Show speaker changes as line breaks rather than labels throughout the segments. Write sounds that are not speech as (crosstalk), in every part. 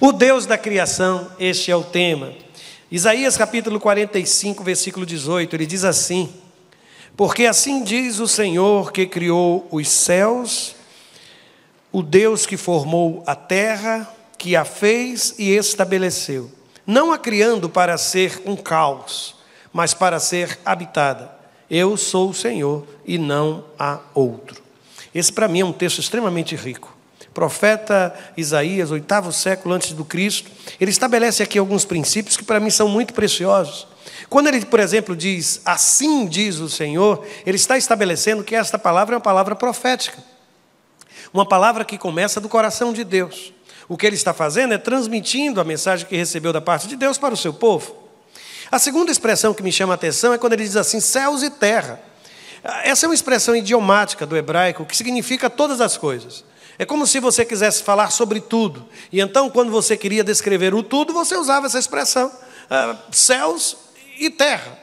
O Deus da criação, este é o tema. Isaías capítulo 45, versículo 18, ele diz assim: Porque assim diz o Senhor que criou os céus, o Deus que formou a terra, que a fez e estabeleceu, não a criando para ser um caos, mas para ser habitada. Eu sou o Senhor e não há outro. Esse para mim é um texto extremamente rico profeta Isaías, oitavo século antes do Cristo, ele estabelece aqui alguns princípios que para mim são muito preciosos. Quando ele, por exemplo, diz assim diz o Senhor, ele está estabelecendo que esta palavra é uma palavra profética. Uma palavra que começa do coração de Deus. O que ele está fazendo é transmitindo a mensagem que recebeu da parte de Deus para o seu povo. A segunda expressão que me chama a atenção é quando ele diz assim: céus e terra. Essa é uma expressão idiomática do hebraico que significa todas as coisas. É como se você quisesse falar sobre tudo. E então, quando você queria descrever o tudo, você usava essa expressão: ah, céus e terra.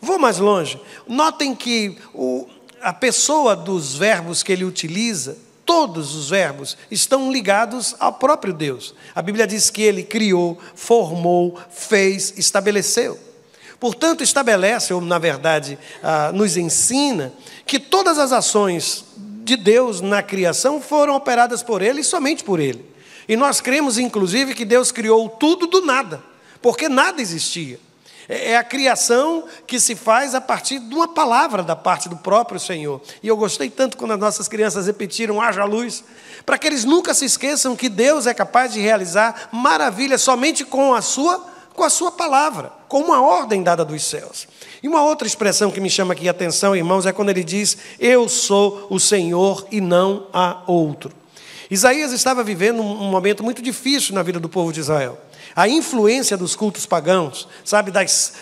Vou mais longe. Notem que o, a pessoa dos verbos que ele utiliza, todos os verbos, estão ligados ao próprio Deus. A Bíblia diz que ele criou, formou, fez, estabeleceu. Portanto, estabelece, ou na verdade, ah, nos ensina, que todas as ações de Deus na criação foram operadas por Ele e somente por Ele. E nós cremos, inclusive, que Deus criou tudo do nada, porque nada existia. É, é a criação que se faz a partir de uma palavra da parte do próprio Senhor. E eu gostei tanto quando as nossas crianças repetiram: haja luz, para que eles nunca se esqueçam que Deus é capaz de realizar maravilhas somente com a sua, com a sua palavra, com uma ordem dada dos céus. E uma outra expressão que me chama aqui a atenção, irmãos, é quando ele diz: Eu sou o Senhor e não há outro. Isaías estava vivendo um momento muito difícil na vida do povo de Israel. A influência dos cultos pagãos, sabe, das,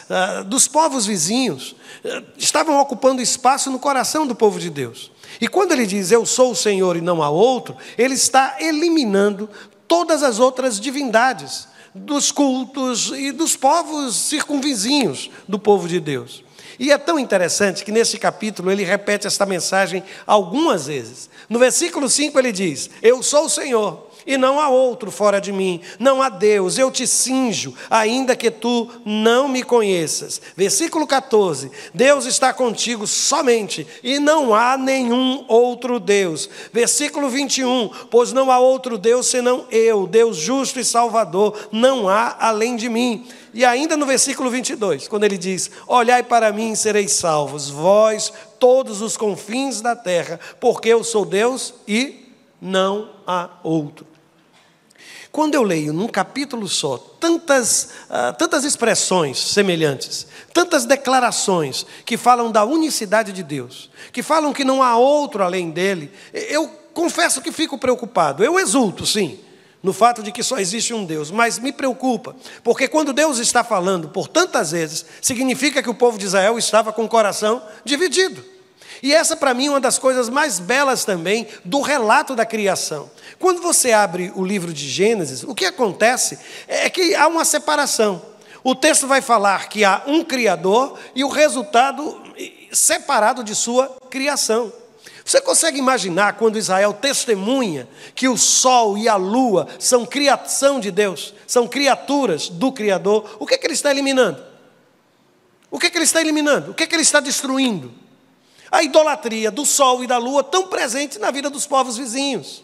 uh, dos povos vizinhos, uh, estavam ocupando espaço no coração do povo de Deus. E quando ele diz eu sou o Senhor e não há outro, ele está eliminando todas as outras divindades dos cultos e dos povos circunvizinhos do povo de Deus. E é tão interessante que nesse capítulo ele repete esta mensagem algumas vezes. No versículo 5 ele diz: Eu sou o Senhor, e não há outro fora de mim, não há Deus, eu te cinjo, ainda que tu não me conheças. Versículo 14: Deus está contigo somente, e não há nenhum outro Deus. Versículo 21, pois não há outro Deus senão eu, Deus justo e salvador, não há além de mim. E ainda no versículo 22, quando ele diz: Olhai para mim e sereis salvos, vós, todos os confins da terra, porque eu sou Deus e não há outro. Quando eu leio num capítulo só tantas, uh, tantas expressões semelhantes, tantas declarações que falam da unicidade de Deus, que falam que não há outro além dele, eu confesso que fico preocupado. Eu exulto, sim, no fato de que só existe um Deus, mas me preocupa, porque quando Deus está falando por tantas vezes, significa que o povo de Israel estava com o coração dividido. E essa, para mim, é uma das coisas mais belas também do relato da criação. Quando você abre o livro de Gênesis, o que acontece é que há uma separação. O texto vai falar que há um Criador e o resultado separado de sua criação. Você consegue imaginar quando Israel testemunha que o sol e a lua são criação de Deus, são criaturas do Criador? O que, é que ele está eliminando? O que, é que ele está eliminando? O que, é que ele está destruindo? a idolatria do sol e da lua tão presente na vida dos povos vizinhos.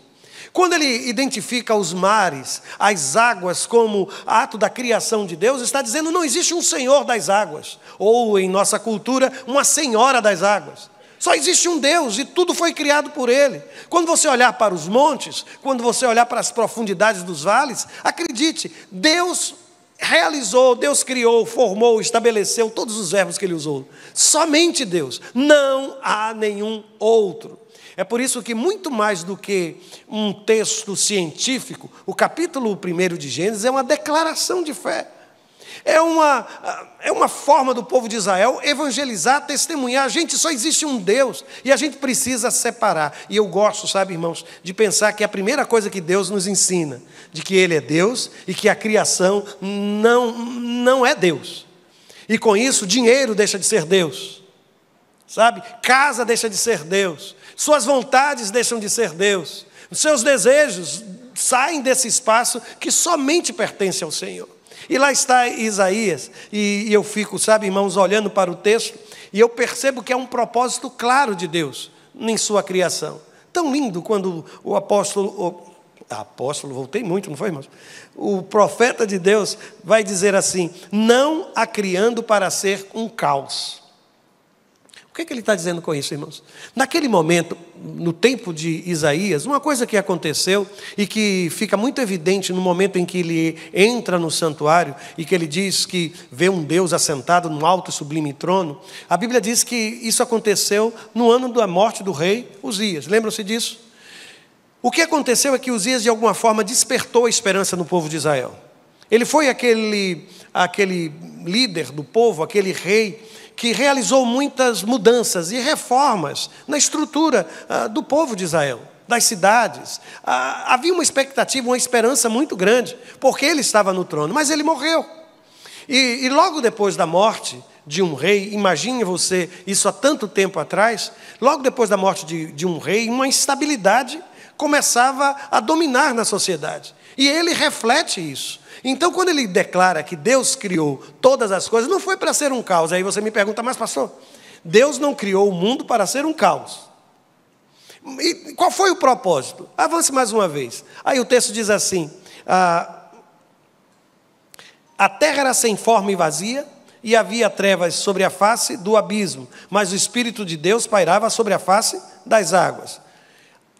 Quando ele identifica os mares, as águas como ato da criação de Deus, está dizendo não existe um senhor das águas, ou em nossa cultura, uma senhora das águas. Só existe um Deus e tudo foi criado por Ele. Quando você olhar para os montes, quando você olhar para as profundidades dos vales, acredite, Deus realizou, Deus criou, formou, estabeleceu todos os verbos que ele usou. Somente Deus, não há nenhum outro. É por isso que, muito mais do que um texto científico, o capítulo 1 de Gênesis é uma declaração de fé é uma, é uma forma do povo de Israel evangelizar, testemunhar. A gente só existe um Deus e a gente precisa separar. E eu gosto, sabe, irmãos, de pensar que a primeira coisa que Deus nos ensina, de que Ele é Deus e que a criação não, não é Deus. E com isso, dinheiro deixa de ser Deus, sabe? Casa deixa de ser Deus, suas vontades deixam de ser Deus, seus desejos saem desse espaço que somente pertence ao Senhor. E lá está Isaías, e eu fico, sabe, irmãos, olhando para o texto, e eu percebo que é um propósito claro de Deus em sua criação. Tão lindo quando o apóstolo, o, apóstolo, voltei muito, não foi, irmãos? O profeta de Deus vai dizer assim: não a criando para ser um caos que, é que ele está dizendo com isso, irmãos? Naquele momento, no tempo de Isaías, uma coisa que aconteceu e que fica muito evidente no momento em que ele entra no santuário e que ele diz que vê um Deus assentado no alto e sublime trono, a Bíblia diz que isso aconteceu no ano da morte do rei Uzias. Lembram-se disso? O que aconteceu é que Uzias, de alguma forma, despertou a esperança no povo de Israel. Ele foi aquele, aquele líder do povo, aquele rei que realizou muitas mudanças e reformas na estrutura ah, do povo de Israel, das cidades. Ah, havia uma expectativa, uma esperança muito grande, porque ele estava no trono, mas ele morreu. E, e logo depois da morte de um rei, imagine você isso há tanto tempo atrás, logo depois da morte de, de um rei, uma instabilidade começava a dominar na sociedade. E ele reflete isso. Então, quando ele declara que Deus criou todas as coisas, não foi para ser um caos. Aí você me pergunta, mas pastor, Deus não criou o mundo para ser um caos. E qual foi o propósito? Avance mais uma vez. Aí o texto diz assim: a, ah, a terra era sem forma e vazia, e havia trevas sobre a face do abismo, mas o Espírito de Deus pairava sobre a face das águas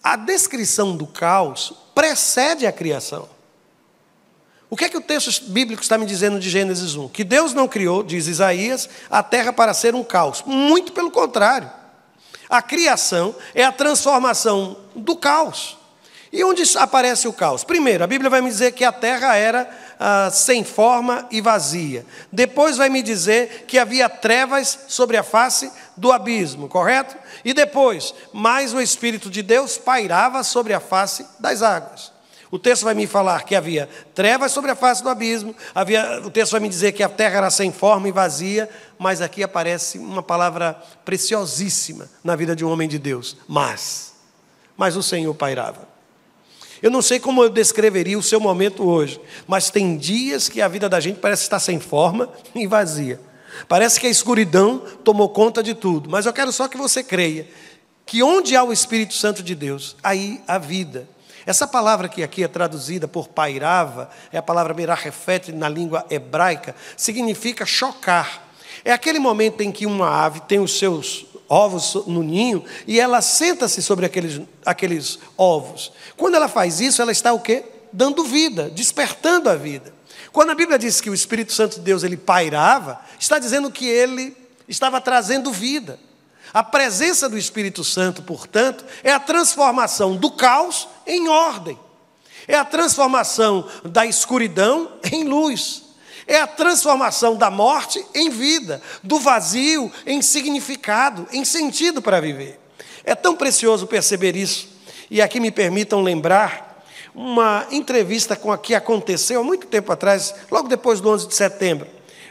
a descrição do caos precede a criação. O que é que o texto bíblico está me dizendo de Gênesis 1? Que Deus não criou, diz Isaías, a terra para ser um caos. Muito pelo contrário. A criação é a transformação do caos. E onde aparece o caos? Primeiro, a Bíblia vai me dizer que a terra era ah, sem forma e vazia. Depois vai me dizer que havia trevas sobre a face do abismo, correto? E depois, mais o Espírito de Deus pairava sobre a face das águas. O texto vai me falar que havia trevas sobre a face do abismo, havia, o texto vai me dizer que a terra era sem forma e vazia, mas aqui aparece uma palavra preciosíssima na vida de um homem de Deus: mas. Mas o Senhor pairava. Eu não sei como eu descreveria o seu momento hoje, mas tem dias que a vida da gente parece estar sem forma e vazia. Parece que a escuridão tomou conta de tudo, mas eu quero só que você creia que onde há o Espírito Santo de Deus, aí há vida. Essa palavra que aqui é traduzida por pairava, é a palavra mirahefet na língua hebraica, significa chocar. É aquele momento em que uma ave tem os seus ovos no ninho e ela senta-se sobre aqueles, aqueles ovos. Quando ela faz isso, ela está o quê? Dando vida, despertando a vida. Quando a Bíblia diz que o Espírito Santo de Deus ele pairava, está dizendo que ele estava trazendo vida. A presença do Espírito Santo, portanto, é a transformação do caos em ordem. É a transformação da escuridão em luz. É a transformação da morte em vida, do vazio em significado, em sentido para viver. É tão precioso perceber isso. E aqui me permitam lembrar uma entrevista com a que aconteceu há muito tempo atrás, logo depois do 11 de setembro,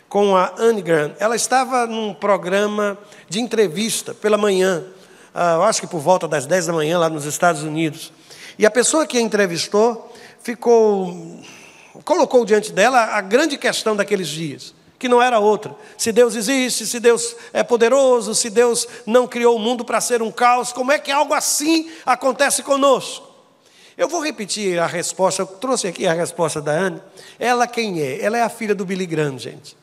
com a Anne Grant. Ela estava num programa de entrevista pela manhã, ah, acho que por volta das 10 da manhã, lá nos Estados Unidos. E a pessoa que a entrevistou ficou colocou diante dela a grande questão daqueles dias, que não era outra. Se Deus existe, se Deus é poderoso, se Deus não criou o mundo para ser um caos, como é que algo assim acontece conosco? Eu vou repetir a resposta, eu trouxe aqui a resposta da Anne. Ela quem é? Ela é a filha do Billy Graham, gente.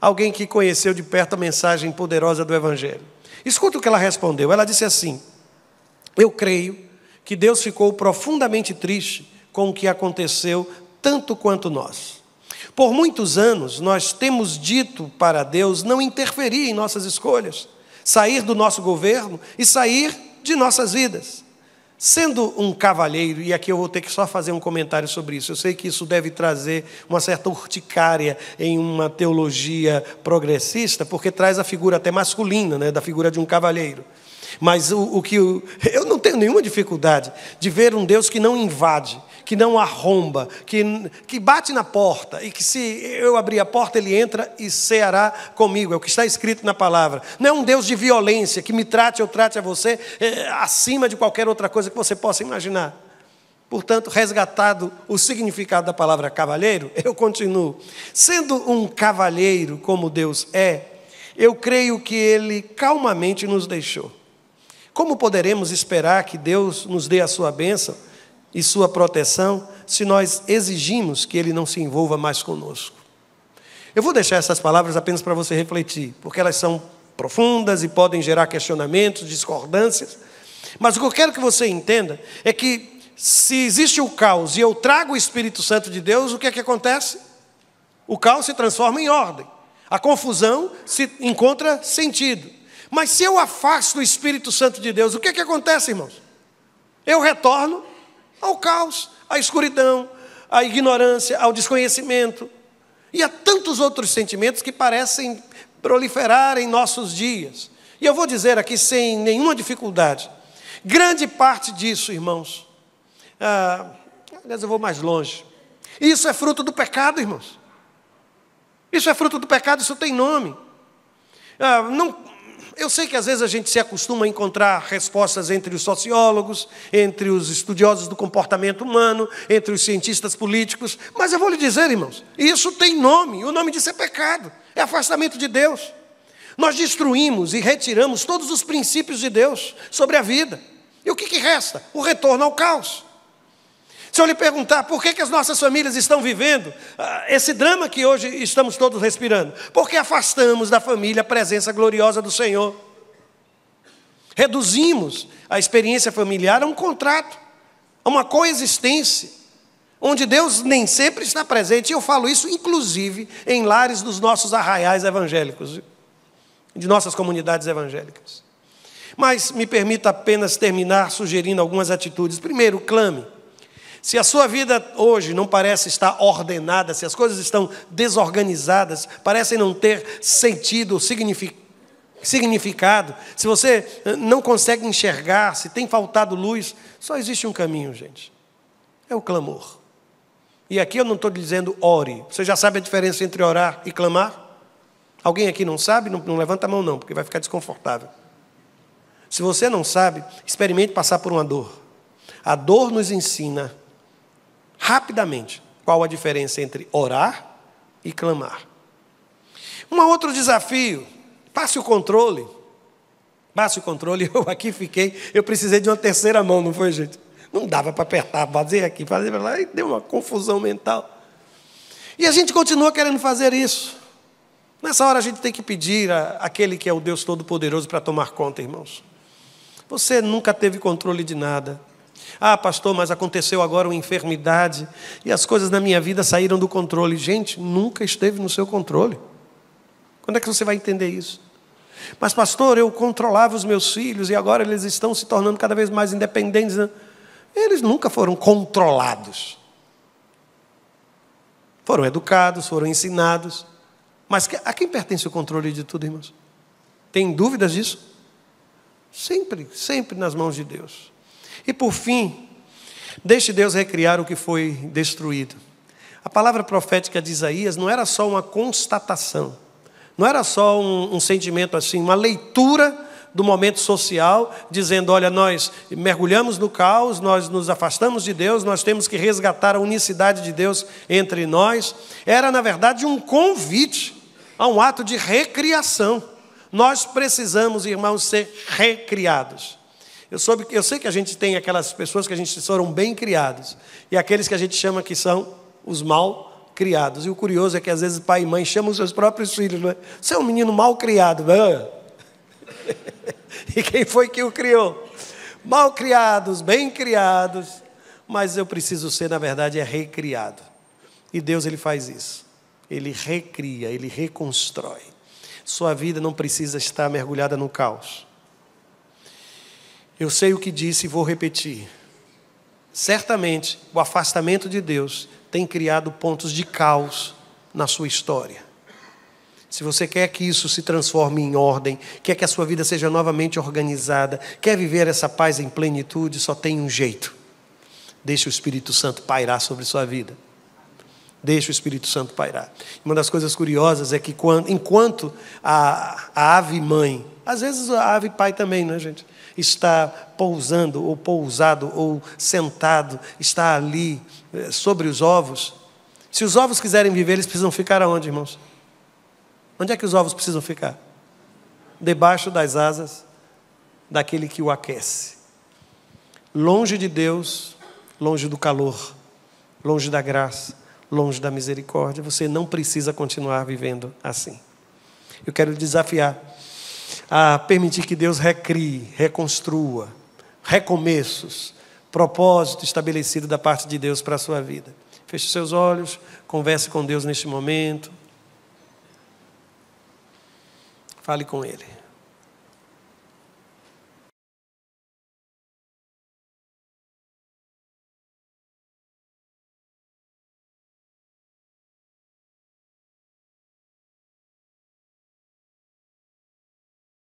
Alguém que conheceu de perto a mensagem poderosa do Evangelho. Escuta o que ela respondeu. Ela disse assim: Eu creio que Deus ficou profundamente triste com o que aconteceu tanto quanto nós. Por muitos anos, nós temos dito para Deus não interferir em nossas escolhas, sair do nosso governo e sair de nossas vidas. Sendo um cavalheiro, e aqui eu vou ter que só fazer um comentário sobre isso, eu sei que isso deve trazer uma certa urticária em uma teologia progressista, porque traz a figura até masculina, né, da figura de um cavalheiro. Mas o, o que. Eu, (laughs) eu não tenho nenhuma dificuldade de ver um Deus que não invade, que não arromba, que, que bate na porta e que se eu abrir a porta, ele entra e ceará comigo. É o que está escrito na palavra. Não é um Deus de violência que me trate ou trate a você é, acima de qualquer outra coisa que você possa imaginar. Portanto, resgatado o significado da palavra cavalheiro, eu continuo. Sendo um cavalheiro como Deus é, eu creio que ele calmamente nos deixou. Como poderemos esperar que Deus nos dê a sua bênção? e sua proteção se nós exigimos que ele não se envolva mais conosco. Eu vou deixar essas palavras apenas para você refletir, porque elas são profundas e podem gerar questionamentos, discordâncias. Mas o que eu quero que você entenda é que se existe o caos e eu trago o Espírito Santo de Deus, o que é que acontece? O caos se transforma em ordem. A confusão se encontra sentido. Mas se eu afasto o Espírito Santo de Deus, o que é que acontece, irmãos? Eu retorno ao caos, à escuridão, à ignorância, ao desconhecimento e a tantos outros sentimentos que parecem proliferar em nossos dias. E eu vou dizer aqui sem nenhuma dificuldade: grande parte disso, irmãos, ah, aliás, eu vou mais longe. Isso é fruto do pecado, irmãos. Isso é fruto do pecado, isso tem nome. Ah, não, eu sei que às vezes a gente se acostuma a encontrar respostas entre os sociólogos, entre os estudiosos do comportamento humano, entre os cientistas políticos, mas eu vou lhe dizer, irmãos, isso tem nome, o nome disso é pecado, é afastamento de Deus. Nós destruímos e retiramos todos os princípios de Deus sobre a vida. E o que, que resta? O retorno ao caos. Se eu lhe perguntar por que, que as nossas famílias estão vivendo ah, esse drama que hoje estamos todos respirando, porque afastamos da família a presença gloriosa do Senhor. Reduzimos a experiência familiar a um contrato, a uma coexistência, onde Deus nem sempre está presente, e eu falo isso inclusive em lares dos nossos arraiais evangélicos, de nossas comunidades evangélicas. Mas me permita apenas terminar sugerindo algumas atitudes. Primeiro, clame. Se a sua vida hoje não parece estar ordenada, se as coisas estão desorganizadas, parecem não ter sentido, significado, se você eh, não consegue enxergar, se tem faltado luz, só existe um caminho, gente: é o clamor. E aqui eu não estou dizendo ore. Você já sabe a diferença entre orar e clamar? Alguém aqui não sabe? Não, não, levanta a mão, não, porque vai ficar desconfortável. Se você não sabe, experimente passar por uma dor. A dor nos ensina rapidamente qual a diferença entre orar e clamar. Um outro desafio, passe o controle. Passe o controle, (laughs) eu aqui fiquei, eu precisei de uma terceira mão, não foi, gente? Não dava para apertar, fazer aqui, fazer lá, e deu uma confusão mental. E a gente continua querendo fazer isso. Nessa hora a gente tem que pedir a, aquele que é o Deus Todo-Poderoso para tomar conta, irmãos. Você nunca teve controle de nada. Ah, pastor, mas aconteceu agora uma enfermidade e as coisas na minha vida saíram do controle. Gente, nunca esteve no seu controle. Quando é que você vai entender isso? Mas, pastor, eu controlava os meus filhos e agora eles estão se tornando cada vez mais independentes. Né? Eles nunca foram controlados. Foram educados, foram ensinados. Mas a quem pertence o controle de tudo, irmãos? Tem dúvidas disso? Sempre, sempre nas mãos de Deus. E por fim, deixe Deus recriar o que foi destruído. A palavra profética de Isaías não era só uma constatação, não era só um, um sentimento assim, uma leitura do momento social, dizendo: olha, nós mergulhamos no caos, nós nos afastamos de Deus, nós temos que resgatar a unicidade de Deus entre nós. Era, na verdade, um convite a um ato de recriação. Nós precisamos, irmãos, ser recriados. Eu, soube, eu sei que a gente tem aquelas pessoas que a gente foram bem criados e aqueles que a gente chama que são os mal criados. E o curioso é que às vezes pai e mãe chamam os seus próprios filhos, não é? Você é um menino mal criado. é? (laughs) e quem foi que o criou? Mal criados, bem criados, mas eu preciso ser, na verdade, é recriado. E Deus ele faz isso. Ele recria, ele reconstrói. Sua vida não precisa estar mergulhada no caos. Eu sei o que disse e vou repetir. Certamente, o afastamento de Deus tem criado pontos de caos na sua história. Se você quer que isso se transforme em ordem, quer que a sua vida seja novamente organizada, quer viver essa paz em plenitude, só tem um jeito. Deixe o Espírito Santo pairar sobre sua vida. Deixe o Espírito Santo pairar. Uma das coisas curiosas é que, enquanto a, a ave mãe, às vezes a ave pai também, não né, gente? está pousando, ou pousado, ou sentado, está ali, eh, sobre os ovos. Se os ovos quiserem viver, eles precisam ficar aonde, irmãos? Onde é que os ovos precisam ficar? Debaixo das asas daquele que o aquece. Longe de Deus, longe do calor, longe da graça, longe da misericórdia, você não precisa continuar vivendo assim. Eu quero desafiar a permitir que Deus recrie, reconstrua, recomeços, propósito estabelecido da parte de Deus para a sua vida. Feche seus olhos, converse com Deus neste momento. Fale com Ele.